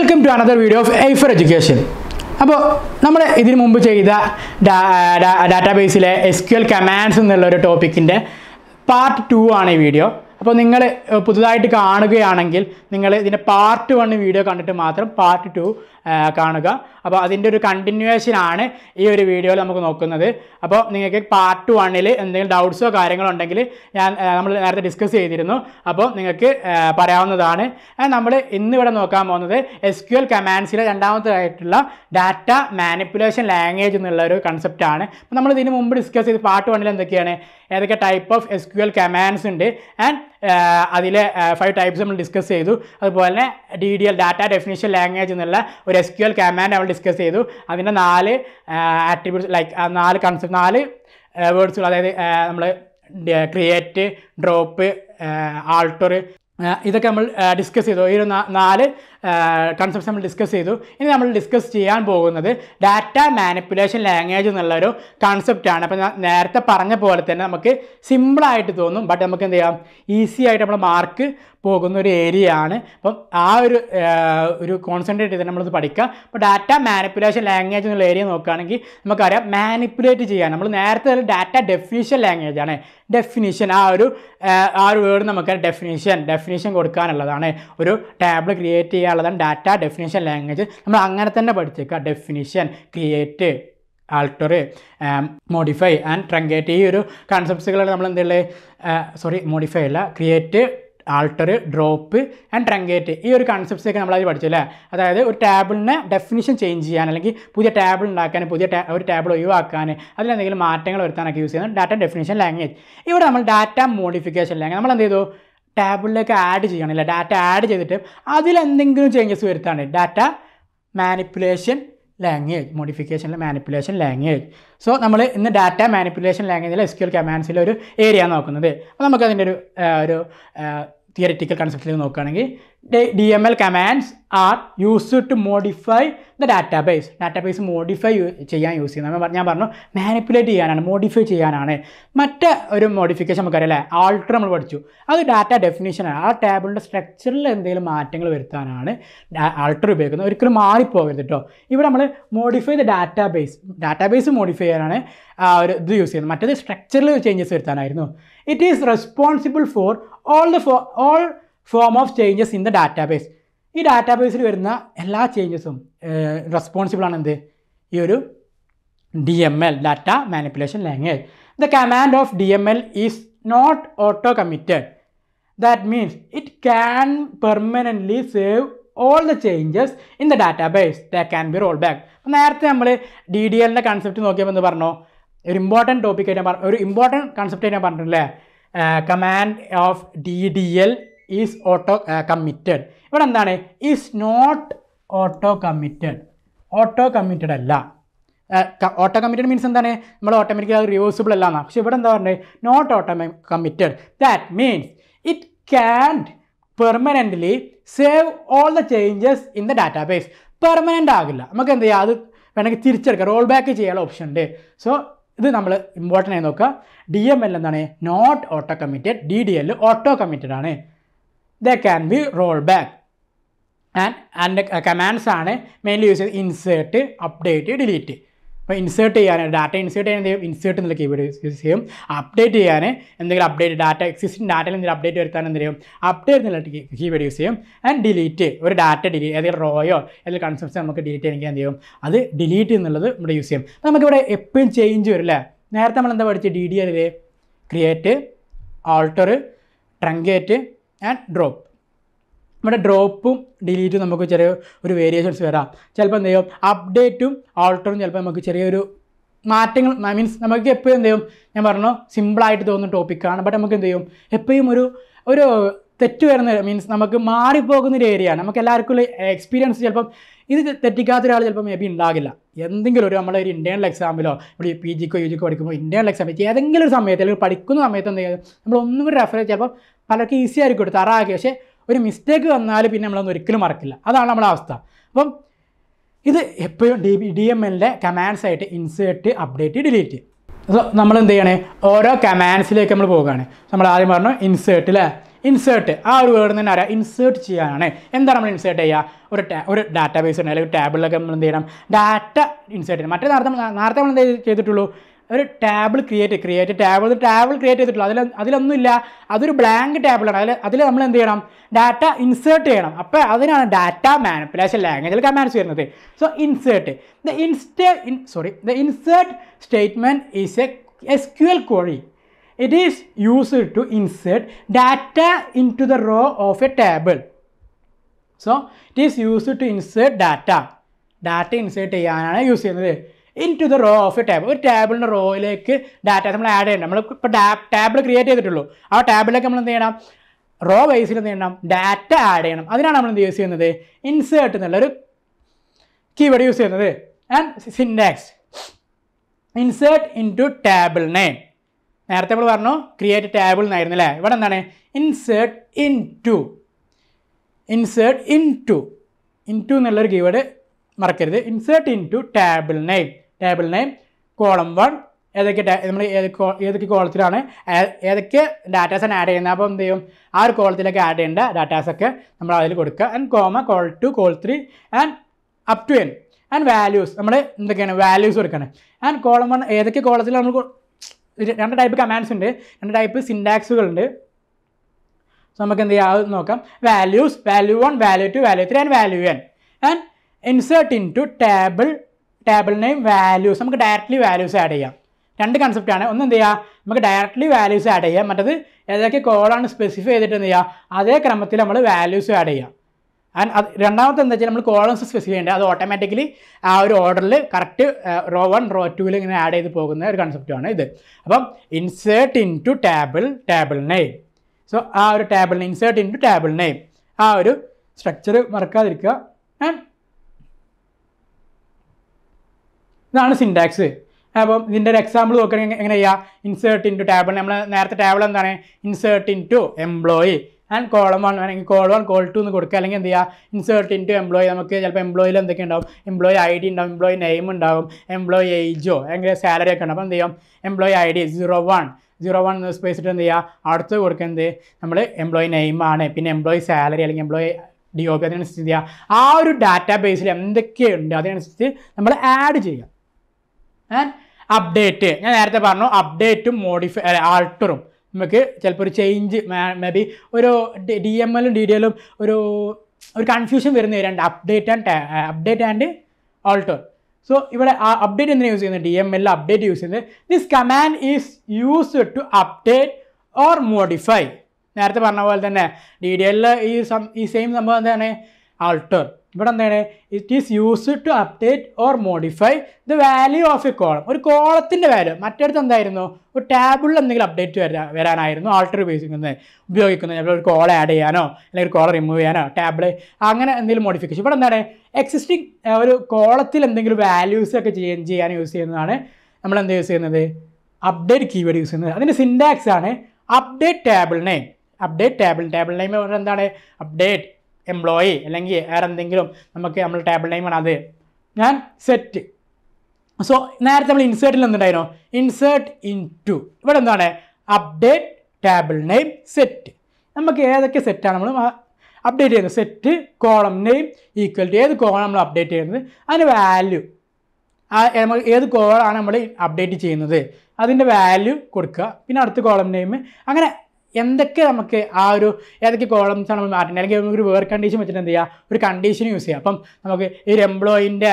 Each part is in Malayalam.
welcome to another video of എയ്ഫർ എഡ്യൂക്കേഷൻ അപ്പോൾ നമ്മൾ ഇതിനു മുമ്പ് ചെയ്ത ഡാറ്റാബേസിലെ എസ് ക്യു എൽ കമാൻഡ്സ് എന്നുള്ള ഒരു ടോപ്പിക്കിൻ്റെ പാർട്ട് ടു ആണ് ഈ വീഡിയോ അപ്പോൾ നിങ്ങൾ പുതുതായിട്ട് കാണുകയാണെങ്കിൽ നിങ്ങൾ ഇതിൻ്റെ പാർട്ട് വൺ വീഡിയോ കണ്ടിട്ട് മാത്രം പാർട്ട് ടു കാണുക അപ്പോൾ അതിൻ്റെ ഒരു കണ്ടിന്യൂവേഷനാണ് ഈ ഒരു വീഡിയോയിൽ നമുക്ക് നോക്കുന്നത് അപ്പോൾ നിങ്ങൾക്ക് പാർട്ട് വണ്ണിൽ എന്തെങ്കിലും ഡൗട്ട്സോ കാര്യങ്ങളോ ഉണ്ടെങ്കിൽ ഞാൻ നമ്മൾ നേരത്തെ ഡിസ്കസ് ചെയ്തിരുന്നു അപ്പോൾ നിങ്ങൾക്ക് പറയാവുന്നതാണ് നമ്മൾ ഇന്നിവിടെ നോക്കാൻ പോകുന്നത് എസ് ക്യു എൽ കമാൻഡ്സിലെ ആയിട്ടുള്ള ഡാറ്റ മാനിപ്പുലേഷൻ ലാംഗ്വേജ് എന്നുള്ള ഒരു കൺസെപ്റ്റാണ് അപ്പോൾ നമ്മൾ ഇതിന് മുമ്പ് ഡിസ്കസ് ചെയ്ത് പാർട്ട് വണ്ണിൽ എന്തൊക്കെയാണ് ഏതൊക്കെ type of S Q L commands ഉണ്ട് ആൻഡ് അതിലെ ഫൈവ് ടൈപ്സ് നമ്മൾ ഡിസ്കസ് ചെയ്തു അതുപോലെ തന്നെ D D L data definition language എന്നുള്ള ഒരു എസ് ക്യു എൽ കമാൻഡ് നമ്മൾ ഡിസ്കസ് ചെയ്തു അതിൻ്റെ നാല് ആട്രിബ്യൂട്ട്സ് ലൈക്ക് നാല് കൺസെപ്റ്റ് നാല് വേർഡ്സുകൾ അതായത് നമ്മൾ ക്രിയേറ്റ് ഡ്രോപ്പ് ആൾട്ടർ ഇതൊക്കെ നമ്മൾ ഡിസ്കസ് ചെയ്തു ഈ ഒരു നാല് കൺസെപ്റ്റ്സ് നമ്മൾ ഡിസ്കസ് ചെയ്തു ഇനി നമ്മൾ ഡിസ്കസ് ചെയ്യാൻ പോകുന്നത് ഡാറ്റ മാനിപ്പുലേഷൻ ലാംഗ്വേജ് എന്നുള്ളൊരു കൺസെപ്റ്റാണ് അപ്പോൾ നേരത്തെ പറഞ്ഞ പോലെ തന്നെ നമുക്ക് സിമ്പിളായിട്ട് തോന്നും ബട്ട് നമുക്ക് എന്ത് ചെയ്യാം ഈസി ആയിട്ട് നമ്മൾ മാർക്ക് പോകുന്ന ഒരു ഏരിയ ആണ് അപ്പം ആ ഒരു ഒരു കോൺസെൻട്രേറ്റ് ചെയ്ത് നമ്മളത് പഠിക്കുക അപ്പോൾ ഡാറ്റ മാനിപ്പുലേഷൻ ലാംഗ്വേജ് എന്നുള്ള ഏരിയ നോക്കുകയാണെങ്കിൽ നമുക്കറിയാം മാനിപ്പുലേറ്റ് ചെയ്യാൻ നമ്മൾ നേരത്തെ ഡാറ്റ ഡെഫിനിഷൻ ലാംഗ്വേജ് ആണ് ഡെഫിനിഷൻ ആ ഒരു ആ ഒരു വേർഡ് നമുക്ക് ഡെഫിനിഷൻ ഡെഫിനിഷൻ കൊടുക്കാനുള്ളതാണ് ഒരു ടാബിൾ ക്രിയേറ്റ് ചെയ്യാൻ പറയാനുള്ളതാണ് ഡാറ്റ ഡെഫിനേഷൻ ലാംഗ്വേജ് നമ്മൾ അങ്ങനെ തന്നെ പഠിച്ചേക്കുക definition create alter modify and truncate ഈ ഒരു കൺസെപ്റ്റ്സുകളാണ് നമ്മൾ എന്തുള്ളത് സോറി മോഡിഫൈ അല്ല create alter drop and truncate ഈ ഒരു കൺസെപ്റ്റ്സ് ഒക്കെ നമ്മളതിൽ പഠിച്ചല്ലേ അതായത് ഒരു ടേബിളിനെ ഡെഫിനിഷൻ ചേഞ്ച് ചെയ്യാൻ അല്ലെങ്കിൽ പുതിയ ടേബിൾ ഉണ്ടാക്കാൻ പുതിയ ഒരു ടേബിൾ ഒഴിവാക്കാൻ അതിലെന്തെങ്കിലും മാറ്റങ്ങൾ വരുത്താനൊക്കെ യൂസ് ചെയ്യുന്നത് ഡാറ്റ ഡെഫിനിഷൻ ലാംഗ്വേജ് ഇവിടെ നമ്മൾ ഡാറ്റ മോഡിഫിക്കേഷൻ ലാംഗ്വേജ് നമ്മൾ എന്ത് ചെയ്തു ടേബിളിലേക്ക് ആഡ് ചെയ്യണമല്ലേ ഡാറ്റ ആഡ് ചെയ്തിട്ട് അതിലെന്തെങ്കിലും ചേഞ്ചസ് വരുത്താണ് ഡാറ്റ മാനിപ്പുലേഷൻ ലാംഗ്വേജ് മോഡിഫിക്കേഷനിലെ മാനിപ്പുലേഷൻ ലാംഗ്വേജ് സോ നമ്മൾ ഇന്ന് ഡാറ്റ മാനിപ്പുലേഷൻ ലാംഗ്വേജിലെ എസ് ക്യൂൽ എൽ ഒരു ഏരിയ നോക്കുന്നത് അപ്പോൾ നമുക്കതിൻ്റെ ഒരു ഒരു തിയറിറ്റിക്കൽ കൺസെപ്റ്റിൽ നോക്കുകയാണെങ്കിൽ DML commands are used to modify the database database modify ചെയ്യാൻ യൂസ് ചെയ്യുന്നത് ഞാൻ പറഞ്ഞു മാനിപ്പുലേറ്റ് ചെയ്യാനാണ് മോഡിഫൈ ചെയ്യാനാണ് മറ്റേ ഒരു മോഡിഫിക്കേഷൻ നമുക്കറിയാം അല്ലേ ആൾട്ടർ നമ്മൾ പഠിച്ചു അത് ഡാറ്റ ഡെഫിനേഷനാണ് ആ ടേബിളിൻ്റെ സ്ട്രക്ചറിൽ എന്തെങ്കിലും മാറ്റങ്ങൾ വരുത്താനാണ് ആൾട്ടർ ഉപയോഗിക്കുന്നത് ഒരിക്കലും മാറിപ്പോകരുത് കേട്ടോ ഇവിടെ നമ്മൾ modify the database database modify ചെയ്യാനാണ് ഒരു ഇത് യൂസ് ചെയ്യുന്നത് മറ്റേത് സ്ട്രക്ചറിൽ ചേഞ്ചസ് വരുത്താനായിരുന്നു it is responsible for all the for all form of changes in the database ഈ ഡാറ്റാബേസിൽ വരുന്ന എല്ലാ ചേഞ്ചസും റെസ്പോൺസിബിൾ ആണ് എന്ത് ഈ ഒരു D M L data manipulation language the command of D M L is not auto committed that means it can permanently save all the changes in the database the can be roll back അപ്പം നേരത്തെ നമ്മൾ ഡി ഡി എല്ലിൻ്റെ കൺസെപ്റ്റ് നോക്കിയപ്പോൾ എന്ന് പറഞ്ഞോ ഒരു ഇമ്പോർട്ടൻറ്റ് ടോപ്പിക്കായിട്ട് ഞാൻ പറഞ്ഞു ഒരു ഇമ്പോർട്ടൻറ്റ് കൺസെപ്റ്റായിട്ട് ഞാൻ പറഞ്ഞിട്ടില്ലേ command of D D L is auto committed ഇവിടെ എന്താണ് is not auto committed auto committed അല്ല ഓട്ടോ കമ്മിറ്റഡ് മീൻസ് എന്താണ് നമ്മൾ ഓട്ടോമാറ്റിക്കലി അത് റിവേഴ്സിബിൾ അല്ല എന്നാണ് പക്ഷേ ഇവിടെ എന്താ പറയുന്നത് not auto committed that means it can permanently save all the changes in the database permanent ആകില്ല നമുക്ക് എന്ത് ചെയ്യാം അത് വേണമെങ്കിൽ തിരിച്ചെടുക്കുക റോൾ ബാക്ക് ചെയ്യാനുള്ള ഓപ്ഷൻ ഉണ്ട് സോ ഇത് നമ്മൾ ഇമ്പോർട്ടൻ്റ് ആയി നോക്കുക ഡി എം എൽ എന്താണ് not auto committed D D L auto committed ആണ് the can be roll back and and commands ആണ് മെയിൻലി യൂസ് ചെയ്ത് ഇൻസേർട്ട് അപ്ഡേറ്റ് ഡിലീറ്റ് അപ്പോൾ ഇൻസേർട്ട് ചെയ്യാൻ ഡാറ്റ ഇൻസേർട്ട് ചെയ്യാൻ എന്തെങ്കിലും ഇൻസേർട്ട് എന്നുള്ള കീവേഡ് യൂസ് ചെയ്യും അപ്ഡേറ്റ് ചെയ്യാൻ എന്തെങ്കിലും അപ്ഡേറ്റ് ഡാറ്റ എക്സിസ്റ്റിംഗ് ഡാറ്റയിൽ എന്തെങ്കിലും അപ്ഡേറ്റ് വരുത്താൻ എന്ത് ചെയ്യും അപ്ഡേറ്റ് എന്നുള്ള കീവേഡ് യൂസ് ചെയ്യും ആൻഡ് ഡിലീറ്റ് ഒരു ഡാറ്റ ഡിലീറ്റ് ഏതെങ്കിലും റോയോ ഏതെങ്കിലും കൺസെപ്റ്റ്സ് നമുക്ക് ഡിലീറ്റ് ചെയ്യാൻ എന്ത് ചെയ്യും അത് ഡിലീറ്റ് എന്നുള്ളത് ഇവിടെ യൂസ് ചെയ്യും അപ്പോൾ നമുക്കിവിടെ എപ്പോഴും ചേഞ്ച് വരും അല്ലേ നേരത്തെ നമ്മൾ എന്താ പഠിച്ചത് ഡി ഡി എല്ലിൽ create alter truncate and drop നമ്മുടെ ഡ്രോപ്പും ഡിലീറ്റും നമുക്ക് ചെറിയ ഒരു വേരിയേഷൻസ് വരാം ചിലപ്പോൾ എന്ത് ചെയ്യും അപ്ഡേറ്റും ഓൾട്ടറും ചിലപ്പോൾ നമുക്ക് ചെറിയൊരു മാറ്റങ്ങൾ മീൻസ് നമുക്ക് എപ്പോഴും എന്ത് ചെയ്യും ഞാൻ പറഞ്ഞു സിമ്പിളായിട്ട് തോന്നുന്ന ടോപ്പിക്കാണ് ബട്ട് നമുക്ക് എന്ത് ചെയ്യും എപ്പോഴും ഒരു ഒരു തെറ്റ് വരുന്ന മീൻസ് നമുക്ക് മാറിപ്പോകുന്നൊരു ഒരു ഏരിയ നമുക്ക് എല്ലാവർക്കും ഉള്ള എക്സ്പീരിയൻസ് ചിലപ്പം ഇത് തെറ്റിക്കാത്ത ഒരാൾ ചിലപ്പോൾ മേ ബി ഉണ്ടാകില്ല എന്തെങ്കിലും ഒരു നമ്മളെ ഒരു ഇൻറ്റേണൽ എക്സാമിലോ ഇവിടെ പി ജിക്കോ യു ജിക്കോ പഠിക്കുമ്പോൾ ഇൻറ്റേണൽ എക്സാമിൽ ഏതെങ്കിലും ഒരു സമയത്ത് അല്ലെങ്കിൽ പഠിക്കുന്ന സമയത്ത് എന്ത് ചെയ്യുക നമ്മളൊന്നും കൂടി റെഫർ ചിലപ്പോൾ പലർക്കും ഈസി ആയിരിക്കും എടുത്ത് അറാകെ പക്ഷേ ഒരു മിസ്റ്റേക്ക് വന്നാൽ പിന്നെ നമ്മളൊന്നും ഒരിക്കലും മറക്കില്ല അതാണ് നമ്മുടെ അവസ്ഥ അപ്പം ഇത് എപ്പോഴും ഡി ഡി എം എല്ലിൻ്റെ കമാൻഡ്സ് ആയിട്ട് ഇൻസേർട്ട് അപ്ഡേറ്റ് ഡിലീറ്റ് നമ്മൾ എന്ത് ചെയ്യണേ ഓരോ കമാൻഡ്സിലേക്ക് നമ്മൾ പോവുകയാണ് നമ്മൾ ആദ്യം പറഞ്ഞു ഇൻസേർട്ട് അല്ലേ ഇൻസേർട്ട് ആ ഒരു വേർഡ് തന്നെ അറിയാം ഇൻസേർട്ട് ചെയ്യാനാണ് എന്താണ് നമ്മൾ ഇൻസേർട്ട് ചെയ്യുക ഒരു ഒരു ഡാറ്റാബേസ് ഉണ്ട് അല്ലെങ്കിൽ ഒരു ടാബിളിലൊക്കെ നമ്മൾ എന്ത് ചെയ്യണം ഡാറ്റ ഇൻസേർട്ട് ചെയ്യണം മറ്റേ നേരത്തെ നേരത്തെ നമ്മൾ എന്ത് ചെയ്തിട്ടുള്ളൂ ഒരു table create create table table create ചെയ്തിട്ടുള്ളൂ അതിൽ അതിലൊന്നുമില്ല അതൊരു ബ്ലാങ്ക് ടാബിളാണ് അതിൽ അതിൽ നമ്മൾ എന്ത് ചെയ്യണം ഡാറ്റ ഇൻസേർട്ട് ചെയ്യണം അപ്പോൾ അതിനാണ് ഡാറ്റ മാനിപ്പുലേഷൻ ലാംഗ്വേജിൽ കമാൻഡ്സ് വരുന്നത് സോ ഇൻസേർട്ട് ദ ഇൻസ്റ്റേ in sorry the insert statement is a S Q L query is used to insert data in to the row of a table so it is used to insert data data insert ചെയ്യാനാണ് യൂസ് ചെയ്യുന്നത് in to the row of a table ഒരു ടാബിളിൻ്റെ റോയിലേക്ക് ഡാറ്റ നമ്മൾ ആഡ് ചെയ്യണം നമ്മൾ ഇപ്പോൾ ടാബിൾ ക്രിയേറ്റ് ചെയ്തിട്ടുള്ളൂ ആ ടാബിളിലേക്ക് നമ്മൾ എന്ത് ചെയ്യണം റോ വൈസിൽ എന്ത് ചെയ്യണം ഡാറ്റ ആഡ് ചെയ്യണം അതിനാണ് നമ്മൾ എന്ത് യൂസ് ചെയ്യുന്നത് ഇൻസേർട്ട് എന്നുള്ളൊരു കീവേഡ് യൂസ് ചെയ്യുന്നത് and syntax insert in to table name നേരത്തെ നമ്മൾ പറഞ്ഞു ക്രിയേറ്റ് ടേബിൾ എന്നായിരുന്നു അല്ലേ ഇവിടെ എന്താണ് insert in to insert in to in to എന്നുള്ളൊരു കീവേഡ് മറക്കരുത് insert in to table name table name column one ഏതൊക്കെ നമ്മൾ ഏതൊക്കെ കോളത്തിലാണ് ഏതൊക്കെ ഡാറ്റാസാണ് ആഡ് ചെയ്യുന്നത് അപ്പോൾ എന്ത് ചെയ്യും ആ ഒരു കോളത്തിലൊക്കെ ആഡ് ചെയ്യേണ്ട ഡാറ്റാസൊക്കെ നമ്മൾ അതിൽ കൊടുക്കുക and comma col two col three and up to N and values നമ്മൾ എന്തൊക്കെയാണ് വാല്യൂസ് കൊടുക്കണം ആൻഡ് കോളം വൺ ഏതൊക്കെ കോളത്തിൽ നമ്മൾ രണ്ട് ടൈപ്പ് കമാൻഡ്സ് ഉണ്ട് രണ്ട് ടൈപ്പ് സിൻഡാക്സുകളുണ്ട് സോ നമുക്ക് എന്ത് ചെയ്യാം നോക്കാം values value one value two value three and value N and insert in to table table name values നമുക്ക് ഡയറക്റ്റ്ലി വാല്യൂസ് ആഡ് ചെയ്യാം രണ്ട് ആണ് ഒന്ന് എന്ത് ചെയ്യുക നമുക്ക് ഡയറക്റ്റ്ലി വാല്യൂസ് ആഡ് ചെയ്യാം മറ്റത് ഏതൊക്കെ കോളാണ് സ്പെസിഫൈ ചെയ്തിട്ട് എന്ത് ചെയ്യുക അതേ ക്രമത്തിൽ നമ്മൾ വാല്യൂസ് ആഡ് ചെയ്യാം ആൻഡ് അത് രണ്ടാമത്തെ എന്താ വെച്ചാൽ നമ്മൾ കോളംസ് സ്പെസിഫൈ ചെയ്യേണ്ടത് അത് ഓട്ടോമാറ്റിക്കലി ആ ഒരു ഓർഡറിൽ കറക്റ്റ് റോ വൺ റോ ടുവിൽ ഇങ്ങനെ ആഡ് ചെയ്ത് പോകുന്ന ഒരു കൺസെപ്റ്റാണ് ഇത് അപ്പം insert in to table table name so ആ ഒരു table insert in to table name ആ ഒരു സ്ട്രക്ചർ മറക്കാതിരിക്കുക ആൻഡ് ഇതാണ് സിൻടാക്സ് അപ്പം ഇതിൻ്റെ ഒരു എക്സാമ്പിൾ നോക്കുകയാണെങ്കിൽ എങ്ങനെ ചെയ്യുക ഇൻസേർട്ട് ഇൻ ടു ടേബിൾ നമ്മൾ നേരത്തെ ടേബിൾ എന്താണ് insert in to employee and column one അല്ലെങ്കിൽ കോൾ വൺ കോൾ ടു എന്ന് കൊടുക്കുക അല്ലെങ്കിൽ എന്ത് ചെയ്യുക ഇൻസേർട്ട് ഇൻ ടു എംപ്ലോയി നമുക്ക് ചിലപ്പോൾ എംപ്ലോയിൽ എന്തൊക്കെ ഉണ്ടാവും എംപ്ലോയി ഐ ഡി ഉണ്ടാവും എംപ്ലോയി നെയിം ഉണ്ടാവും എംപ്ലോയി ഏജോ അല്ലെങ്കിൽ സാലറി ഒക്കെ ഉണ്ടാവും അപ്പോൾ എന്ത് ചെയ്യും employee I D zero one zero one എന്ന് സ്പേസ് ഇട്ട് എന്ത് ചെയ്യുക അടുത്ത് കൊടുക്കുന്നത് നമ്മൾ എംപ്ലോയി നെയിമാണ് പിന്നെ എംപ്ലോയി സാലറി അല്ലെങ്കിൽ എംപ്ലോയി ഡി ഒ പി അതിനനുസരിച്ച് ചെയ്യുക ആ ഒരു ഡാറ്റാ ബേസിൽ എന്തൊക്കെയുണ്ട് അതിനനുസരിച്ച് നമ്മൾ ആഡ് ചെയ്യുക അപ്ഡേറ്റ് ഞാൻ നേരത്തെ പറഞ്ഞു അപ്ഡേറ്റും മോഡിഫൈ ആൾട്ടറും നമുക്ക് ചിലപ്പോൾ ഒരു ചേഞ്ച് മേ ബി ഒരു ഡി എം എല്ലും ഡി ഡി എല്ലും ഒരു ഒരു കൺഫ്യൂഷൻ വരുന്ന രണ്ട് update and update and alter so ഇവിടെ ആ അപ്ഡേറ്റ് എന്തിനാണ് യൂസ് ചെയ്യുന്നത് ഡി എം എല്ലാം അപ്ഡേറ്റ് യൂസ് ചെയ്യുന്നത് this command is used to update or modify നേരത്തെ പറഞ്ഞ പോലെ തന്നെ ഡി ഡി എൽ ഈ സം ഈ സെയിം സംഭവം എന്താണ് ആൾട്ടർ ഇവിടെ എന്താണ് it is used to update or modify the value of a column ഒരു കോളത്തിൻ്റെ വാല്യൂ മറ്റടുത്ത് എന്തായിരുന്നു ഒരു ടാബിളിൽ എന്തെങ്കിലും അപ്ഡേറ്റ് വരാ വരാനായിരുന്നു ആൾട്ടർ ഉപയോഗിക്കുന്നത് ഉപയോഗിക്കുന്നത് ചിലപ്പോൾ ഒരു കോൾ ആഡ് ചെയ്യാനോ അല്ലെങ്കിൽ ഒരു കോൾ റിമൂവ് ചെയ്യാനോ ടാബിള് അങ്ങനെ എന്തെങ്കിലും മോഡിഫിക്കേഷൻ ഇവിടെ എന്താണ് എക്സിസ്റ്റിംഗ് ഒരു കോളത്തിൽ എന്തെങ്കിലും വാല്യൂസ് ഒക്കെ ചേഞ്ച് ചെയ്യാൻ യൂസ് ചെയ്യുന്നതാണ് നമ്മൾ എന്ത് യൂസ് ചെയ്യുന്നത് അപ്ഡേറ്റ് കീവേഡ് യൂസ് ചെയ്യുന്നത് അതിൻ്റെ സിൻഡാക്സ് ആണ് update table name update table table name എന്താണ് അപ്ഡേറ്റ് എംപ്ലോയി അല്ലെങ്കിൽ വേറെ എന്തെങ്കിലും നമുക്ക് നമ്മൾ ടേബിൾ നെയിമാണ് അത് ഞാൻ സെറ്റ് സോ നേരത്തെ നമ്മൾ ഇൻസേർട്ടിൽ എന്തുണ്ടായിരുന്നു ഇൻസേർട്ട് ഇൻ ടു ഇവിടെ എന്താണ് അപ്ഡേറ്റ് ടേബിൾ നെയിം സെറ്റ് നമുക്ക് ഏതൊക്കെ സെറ്റാണ് നമ്മൾ അപ്ഡേറ്റ് ചെയ്യുന്നത് set column name equal to ഏത് കോളം നമ്മൾ അപ്ഡേറ്റ് ചെയ്യുന്നത് അതിൻ്റെ വാല്യൂ നമ്മൾ ഏത് കോളാണ് നമ്മൾ അപ്ഡേറ്റ് ചെയ്യുന്നത് അതിൻ്റെ വാല്യൂ കൊടുക്കുക പിന്നെ അടുത്ത കോളം നെയിം അങ്ങനെ എന്തൊക്കെ നമുക്ക് ആ ഒരു ഏതൊക്കെ കോളംസ് ആണ് നമ്മൾ മാറ്റേണ്ടത് അല്ലെങ്കിൽ നമുക്ക് ഒരു വർക്ക് കണ്ടീഷൻ വെച്ചിട്ട് എന്ത് ചെയ്യുക ഒരു കണ്ടീഷൻ യൂസ് ചെയ്യുക അപ്പം നമുക്ക് ഈ ഒരു എംപ്ലോയിൻ്റെ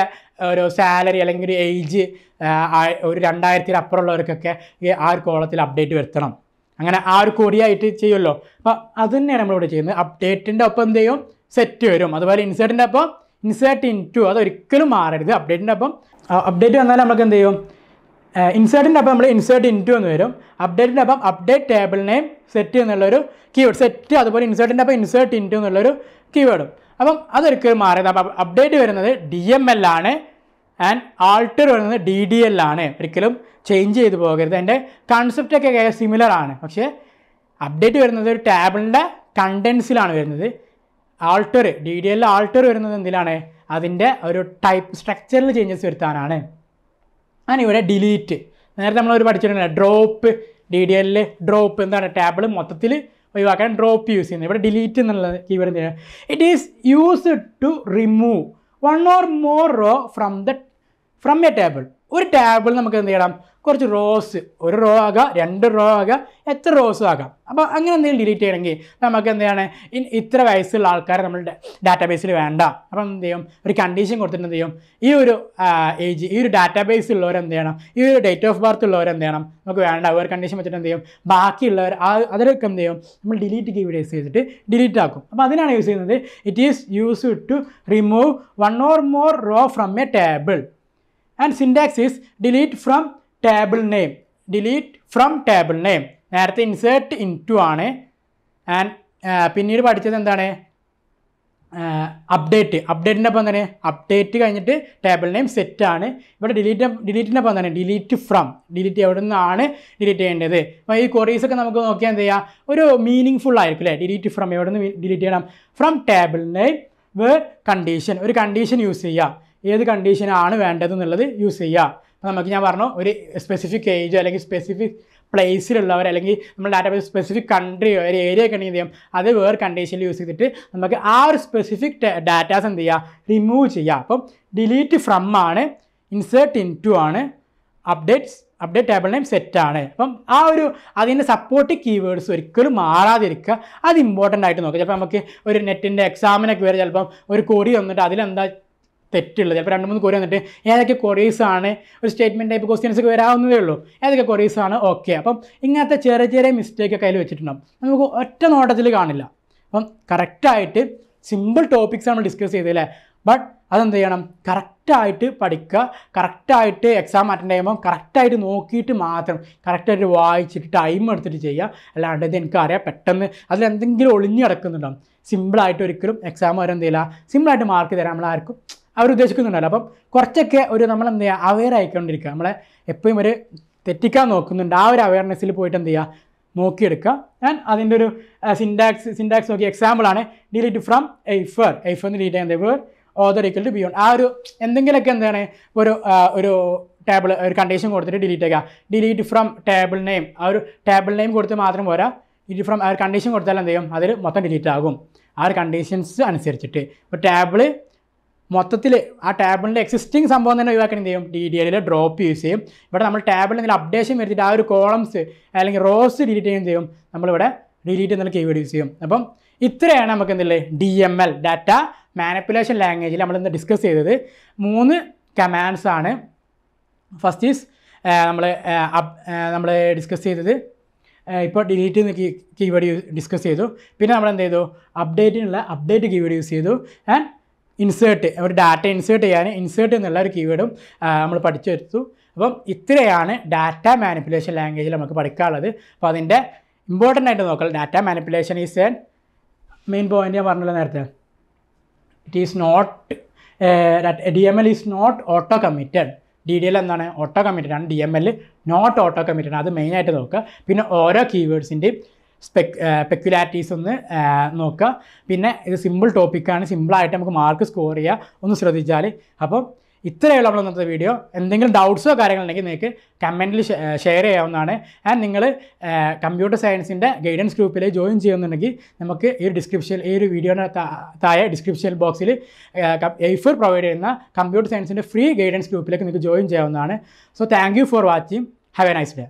ഒരു സാലറി അല്ലെങ്കിൽ ഒരു ഏജ് ഒരു രണ്ടായിരത്തിന് അപ്പുറമുള്ളവർക്കൊക്കെ ആ ഒരു കോളത്തിൽ അപ്ഡേറ്റ് വരുത്തണം അങ്ങനെ ആ ഒരു കൂടിയായിട്ട് ചെയ്യുമല്ലോ അപ്പോൾ അത് തന്നെയാണ് നമ്മളിവിടെ ചെയ്യുന്നത് അപ്ഡേറ്റിൻ്റെ ഒപ്പം എന്ത് ചെയ്യും സെറ്റ് വരും അതുപോലെ ഇൻസേർട്ടിൻ്റെ അപ്പോൾ ഇൻസേർട്ട് ഇൻ ടു അതൊരിക്കലും മാറരുത് അപ്ഡേറ്റിൻ്റെ അപ്പം അപ്ഡേറ്റ് വന്നാൽ നമുക്ക് എന്ത് ചെയ്യും ഇൻസേർട്ടിൻ്റെ അപ്പം നമ്മൾ ഇൻസേർട്ട് ഇൻറ്റു എന്ന് വരും അപ്ഡേറ്റിൻ്റെ അപ്പം അപ്ഡേറ്റ് ടേബിൾ നെയിം സെറ്റ് എന്നുള്ളൊരു കീവേഡ് സെറ്റ് അതുപോലെ ഇൻസേർട്ടിൻ്റെ അപ്പം ഇൻസേർട്ട് ഇൻറ്റു എന്നുള്ളൊരു കീവേഡും അപ്പം അതൊരിക്കലും മാറിയത് അപ്പം അപ്ഡേറ്റ് വരുന്നത് ഡി എം എൽ ആണ് ആൻഡ് ആൾട്ടർ വരുന്നത് ഡി ഡി എൽ ആണ് ഒരിക്കലും ചേഞ്ച് ചെയ്ത് പോകരുത് എൻ്റെ കൺസെപ്റ്റൊക്കെ സിമിലർ ആണ് പക്ഷേ അപ്ഡേറ്റ് വരുന്നത് ഒരു ടേബിളിൻ്റെ കണ്ടൻസിലാണ് വരുന്നത് alter D D L alter വരുന്നത് എന്തിലാണ് അതിൻ്റെ ഒരു ടൈപ്പ് സ്ട്രക്ചറിൽ ചേഞ്ചസ് വരുത്താനാണ് അങ്ങനെ ഇവിടെ ഡിലീറ്റ് നേരത്തെ നമ്മൾ ഒരു പഠിച്ചിട്ടുണ്ട് ഡ്രോപ്പ് ഡി ഡി എല്ലിൽ ഡ്രോപ്പ് എന്താണ് ടാബിൾ മൊത്തത്തിൽ ഒഴിവാക്കാൻ ഡ്രോപ്പ് യൂസ് ചെയ്യുന്നത് ഇവിടെ ഡിലീറ്റ് എന്നുള്ളത് കീവേഡ് എന്ത് it is used to remove one or more row from the from a table ഒരു ടേബിൾ നമുക്ക് എന്ത് ചെയ്യണം കുറച്ച് റോസ് ഒരു റോ ആകാം രണ്ട് റോ ആകാം എത്ര റോസ് ആകാം അപ്പോൾ അങ്ങനെ എന്തെങ്കിലും ഡിലീറ്റ് ചെയ്യണമെങ്കിൽ നമുക്ക് എന്താണ് ഇത്ര വയസ്സുള്ള ആൾക്കാരെ നമ്മൾ ഡാറ്റാബേസിൽ വേണ്ട അപ്പം എന്ത് ചെയ്യും ഒരു കണ്ടീഷൻ കൊടുത്തിട്ട് എന്ത് ചെയ്യും ഈ ഒരു ഏജ് ഈ ഒരു ഡാറ്റാബേസ് ഉള്ളവരെന്ത് ചെയ്യണം ഈ ഒരു ഡേറ്റ് ഓഫ് ബർത്ത് ഉള്ളവരെന്ത് ചെയ്യണം നമുക്ക് വേണ്ട ഒരു കണ്ടീഷൻ വെച്ചിട്ട് എന്ത് ചെയ്യും ബാക്കിയുള്ളവർ അതിലൊക്കെ എന്ത് ചെയ്യും നമ്മൾ ഡിലീറ്റ് യൂസ് ചെയ്തിട്ട് ഡിലീറ്റ് ആക്കും അപ്പോൾ അതിനാണ് യൂസ് ചെയ്യുന്നത് it is use to remove one or more row from a table and syntax is delete from table name delete from table name നേരത്തെ ഇൻസേർട്ട് ഇൻ ടു ആണ് ആൻഡ് പിന്നീട് പഠിച്ചത് എന്താണ് അപ്ഡേറ്റ് അപ്ഡേറ്റിൻ്റെ ഒപ്പം തന്നെ അപ്ഡേറ്റ് കഴിഞ്ഞിട്ട് ടേബിൾ നെയിം സെറ്റാണ് ഇവിടെ ഡിലീറ്റ് ഡിലീറ്റിൻ്റെ ഒപ്പം തന്നെ ഡിലീറ്റ് ഫ്രം ഡിലീറ്റ് എവിടെ നിന്നാണ് ഡിലീറ്റ് ചെയ്യേണ്ടത് അപ്പോൾ ഈ കൊറീസൊക്കെ നമുക്ക് നോക്കിയാൽ എന്ത് ചെയ്യാം ഒരു മീനിങ് ഫുൾ ആയിരിക്കും അല്ലേ ഡിലീറ്റ് ഫ്രം എവിടെ നിന്ന് ഡിലീറ്റ് ചെയ്യണം from table name where condition ഒരു കണ്ടീഷൻ യൂസ് ചെയ്യാം ഏത് കണ്ടീഷനാണ് വേണ്ടതെന്നുള്ളത് യൂസ് ചെയ്യുക അപ്പോൾ നമുക്ക് ഞാൻ പറഞ്ഞു ഒരു സ്പെസിഫിക് ഏജ് അല്ലെങ്കിൽ സ്പെസിഫിക് പ്ലേസിലുള്ളവർ അല്ലെങ്കിൽ നമ്മൾ ഡാറ്റാബേസ് സ്പെസിഫിക് കൺട്രിയോ ഒരു ഏരിയ ഒക്കെ എന്ത് ചെയ്യും അത് വേറെ കണ്ടീഷനിൽ യൂസ് ചെയ്തിട്ട് നമുക്ക് ആ ഒരു സ്പെസിഫിക് ഡാറ്റാസ് എന്ത് ചെയ്യുക റിമൂവ് ചെയ്യുക അപ്പം ഡിലീറ്റ് ഫ്രം ആണ് ഇൻസേർട്ട് ഇൻ ടു ആണ് അപ്ഡേറ്റ്സ് അപ്ഡേറ്റ് ടേബിൾ നെയിം സെറ്റാണ് അപ്പം ആ ഒരു അതിൻ്റെ സപ്പോർട്ട് കീവേഡ്സ് ഒരിക്കലും മാറാതിരിക്കുക അത് ഇമ്പോർട്ടൻ്റ് ആയിട്ട് നോക്കുക ചിലപ്പോൾ നമുക്ക് ഒരു നെറ്റിൻ്റെ എക്സാമിനൊക്കെ വരെ ചിലപ്പം ഒരു കൊടി വന്നിട്ട് അതിലെന്താ തെറ്റുള്ളത് ചിലപ്പോൾ രണ്ട് മൂന്ന് കോരി വന്നിട്ട് ഏതൊക്കെ കൊറീസാണ് ഒരു സ്റ്റേറ്റ്മെൻറ്റ് ടൈപ്പ് ക്വസ്റ്റ്യൻസ് ഒക്കെ വരാവുന്നതേ ഉള്ളൂ ഏതൊക്കെ കൊറീസാണ് ഓക്കെ അപ്പം ഇങ്ങനത്തെ ചെറിയ ചെറിയ മിസ്റ്റേക്ക് ഒക്കെ അതിൽ വെച്ചിട്ടുണ്ടാകും നമുക്ക് ഒറ്റ നോട്ടത്തിൽ കാണില്ല അപ്പം കറക്റ്റായിട്ട് സിമ്പിൾ ടോപ്പിക്സ് നമ്മൾ ഡിസ്കസ് ചെയ്തല്ലേ ബട്ട് അതെന്ത് ചെയ്യണം കറക്റ്റായിട്ട് പഠിക്കുക കറക്റ്റായിട്ട് എക്സാം അറ്റൻഡ് ചെയ്യുമ്പോൾ കറക്റ്റായിട്ട് നോക്കിയിട്ട് മാത്രം കറക്റ്റായിട്ട് വായിച്ചിട്ട് ടൈം എടുത്തിട്ട് ചെയ്യുക അല്ലാണ്ട് ഇത് എനിക്കറിയാം പെട്ടെന്ന് അതിലെന്തെങ്കിലും ഒളിഞ്ഞു കിടക്കുന്നുണ്ടാവും സിമ്പിളായിട്ട് ഒരിക്കലും എക്സാം വരെ എന്ത് ചെയ്യില്ല സിമ്പിളായിട്ട് മാർക്ക് തരാം നമ്മളാർക്കും അവർ ഉദ്ദേശിക്കുന്നുണ്ടല്ലോ അപ്പം കുറച്ചൊക്കെ ഒരു നമ്മൾ എന്ത് ചെയ്യുക അവെയർ ആയിക്കൊണ്ടിരിക്കുക നമ്മളെ എപ്പോഴും ഒരു തെറ്റിക്കാൻ നോക്കുന്നുണ്ട് ആ ഒരു അവയർനെസ്സിൽ പോയിട്ട് എന്ത് ചെയ്യുക നോക്കിയെടുക്കുക ഞാൻ അതിൻ്റെ ഒരു സിൻഡാക്സ് സിൻഡാക്സ് നോക്കി എക്സാമ്പിളാണ് ഡിലീറ്റ് ഫ്രം എഫ് എഫ് എന്ന് ഡിലീറ്റ് ചെയ്യുന്നത് വേർ ഓദർ ഈക്വൽ ടു ബിയോൺ ആ ഒരു എന്തെങ്കിലുമൊക്കെ എന്താണ് ഒരു ഒരു ടേബിൾ ഒരു കണ്ടീഷൻ കൊടുത്തിട്ട് ഡിലീറ്റ് ചെയ്യുക ഡിലീറ്റ് ഫ്രം ടേബിൾ നെയിം ആ ഒരു ടേബിൾ നെയിം കൊടുത്ത് മാത്രം പോരാ ഡിലീറ്റ് ഫ്രം ആ ഒരു കണ്ടീഷൻ കൊടുത്താൽ എന്ത് ചെയ്യും അതിൽ മൊത്തം ഡിലീറ്റ് ആകും ആ ഒരു കണ്ടീഷൻസ് അനുസരിച്ചിട്ട് ഇപ്പോൾ ടേബിൾ മൊത്തത്തിൽ ആ ടാബിളിൻ്റെ എക്സിസ്റ്റിംഗ് സംഭവം തന്നെ ഒഴിവാക്കാൻ ചെയ്യും ഡി ഡി എല്ലിൽ ഡ്രോപ്പ് യൂസ് ചെയ്യും ഇവിടെ നമ്മൾ ടാബിളിൽ അപ്ഡേഷൻ വരുത്തിയിട്ട് ആ ഒരു കോളംസ് അല്ലെങ്കിൽ റോസ് ഡിലീറ്റ് ചെയ്യുകയും ചെയ്യും നമ്മളിവിടെ ഡിലീറ്റ് എന്നുള്ള കീവേഡ് യൂസ് ചെയ്യും അപ്പം ഇത്രയാണ് നമുക്ക് എന്തല്ലേ D M L data manipulation ലാംഗ്വേജിൽ നമ്മളിന്ന് ഡിസ്കസ് ചെയ്തത് മൂന്ന് കമാൻഡ്സ് ആണ് ഫസ്റ്റ് ഈസ് നമ്മൾ നമ്മൾ ഡിസ്കസ് ചെയ്തത് ഇപ്പോൾ ഡിലീറ്റ് എന്ന കീവേഡ് ഡിസ്കസ് ചെയ്തു പിന്നെ നമ്മൾ എന്ത് ചെയ്തു അപ്ഡേറ്റിനുള്ള അപ്ഡേറ്റ് കീവേഡ് യൂസ് ചെയ്തു ആൻഡ് ഇൻസേർട്ട് ഒരു ഡാറ്റ ഇൻസേർട്ട് ചെയ്യാൻ ഇൻസേർട്ട് എന്നുള്ള ഒരു കീവേഡും നമ്മൾ പഠിച്ചെടുത്തു അപ്പം ഇത്രയാണ് ഡാറ്റ മാനിപ്പുലേഷൻ ലാംഗ്വേജിൽ നമുക്ക് പഠിക്കാനുള്ളത് അപ്പോൾ അതിൻ്റെ ഇമ്പോർട്ടൻ്റ് ആയിട്ട് നോക്കാം data manipulation is an main point ഞാൻ പറഞ്ഞല്ലോ നേരത്തെ it is not D M L is not auto committed D D L എന്താണ് ഓട്ടോ കമ്മിറ്റഡ് ആണ് D M L not auto committed അത് മെയിനായിട്ട് നോക്കുക പിന്നെ ഓരോ കീവേഡ്സിൻ്റെയും സ്പെക് പെക്യുലാരിറ്റീസ് ഒന്ന് നോക്കുക പിന്നെ ഇത് സിമ്പിൾ ടോപ്പിക്കാണ് സിമ്പിളായിട്ട് നമുക്ക് മാർക്ക് സ്കോർ ചെയ്യുക ഒന്ന് ശ്രദ്ധിച്ചാൽ അപ്പോൾ ഇത്രയുള്ള നമ്മൾ ഇന്നത്തെ വീഡിയോ എന്തെങ്കിലും ഡൗട്ട്സോ കാര്യങ്ങളുണ്ടെങ്കിൽ നിങ്ങൾക്ക് കമൻറ്റിൽ ഷെയർ ചെയ്യാവുന്നതാണ് ആൻഡ് നിങ്ങൾ കമ്പ്യൂട്ടർ സയൻസിൻ്റെ ഗൈഡൻസ് ഗ്രൂപ്പിൽ ജോയിൻ ചെയ്യുന്നുണ്ടെങ്കിൽ നമുക്ക് ഈ ഒരു ഡിസ്ക്രിപ്ഷൻ ഈ ഒരു വീഡിയോയുടെ താഴെ ഡിസ്ക്രിപ്ഷൻ ബോക്സിൽ എയ്ഫർ പ്രൊവൈഡ് ചെയ്യുന്ന കമ്പ്യൂട്ടർ സയൻസിൻ്റെ ഫ്രീ ഗൈഡൻസ് ഗ്രൂപ്പിലേക്ക് നിങ്ങൾക്ക് ജോയിൻ ചെയ്യാവുന്നതാണ് so thank for watching have a nice day